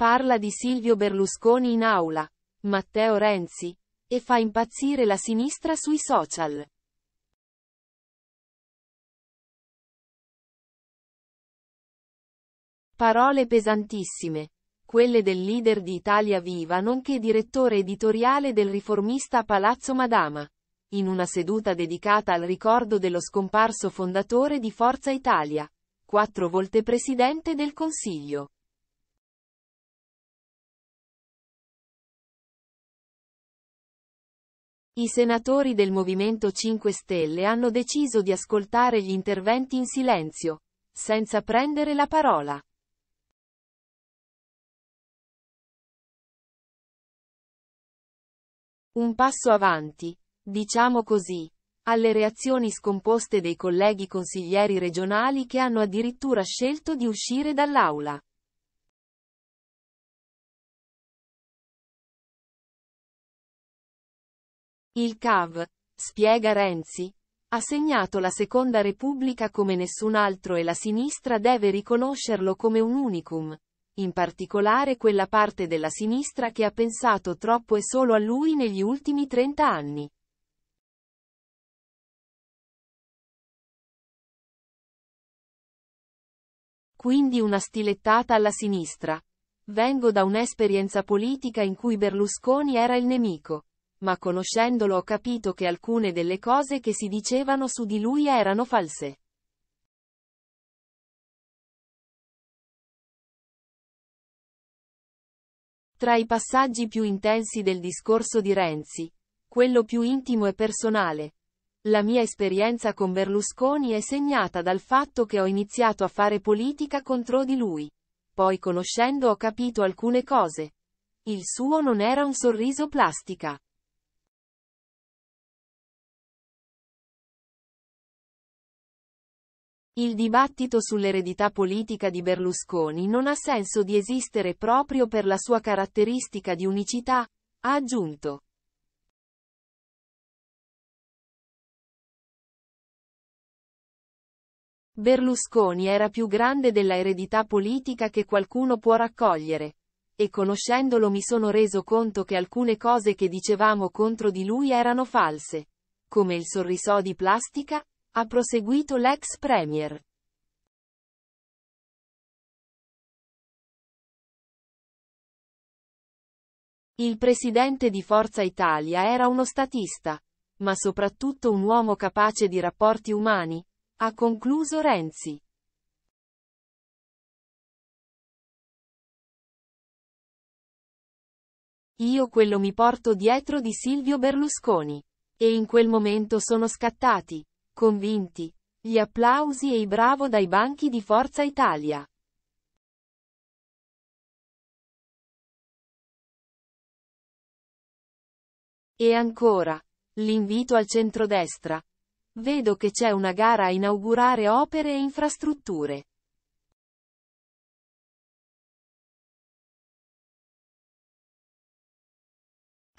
Parla di Silvio Berlusconi in aula, Matteo Renzi, e fa impazzire la sinistra sui social. Parole pesantissime. Quelle del leader di Italia Viva nonché direttore editoriale del riformista Palazzo Madama. In una seduta dedicata al ricordo dello scomparso fondatore di Forza Italia. Quattro volte presidente del Consiglio. I senatori del Movimento 5 Stelle hanno deciso di ascoltare gli interventi in silenzio, senza prendere la parola. Un passo avanti, diciamo così, alle reazioni scomposte dei colleghi consiglieri regionali che hanno addirittura scelto di uscire dall'aula. Il CAV, spiega Renzi, ha segnato la Seconda Repubblica come nessun altro e la sinistra deve riconoscerlo come un unicum. In particolare quella parte della sinistra che ha pensato troppo e solo a lui negli ultimi 30 anni. Quindi una stilettata alla sinistra. Vengo da un'esperienza politica in cui Berlusconi era il nemico ma conoscendolo ho capito che alcune delle cose che si dicevano su di lui erano false. Tra i passaggi più intensi del discorso di Renzi, quello più intimo e personale. La mia esperienza con Berlusconi è segnata dal fatto che ho iniziato a fare politica contro di lui. Poi conoscendo ho capito alcune cose. Il suo non era un sorriso plastica. Il dibattito sull'eredità politica di Berlusconi non ha senso di esistere proprio per la sua caratteristica di unicità, ha aggiunto. Berlusconi era più grande della eredità politica che qualcuno può raccogliere. E conoscendolo mi sono reso conto che alcune cose che dicevamo contro di lui erano false. Come il sorriso di plastica, ha proseguito l'ex premier. Il presidente di Forza Italia era uno statista, ma soprattutto un uomo capace di rapporti umani, ha concluso Renzi. Io quello mi porto dietro di Silvio Berlusconi. E in quel momento sono scattati. Convinti. Gli applausi e i bravo dai banchi di Forza Italia. E ancora. L'invito al centrodestra. Vedo che c'è una gara a inaugurare opere e infrastrutture.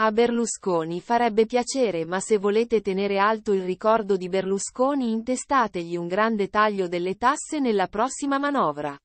A Berlusconi farebbe piacere ma se volete tenere alto il ricordo di Berlusconi intestategli un grande taglio delle tasse nella prossima manovra.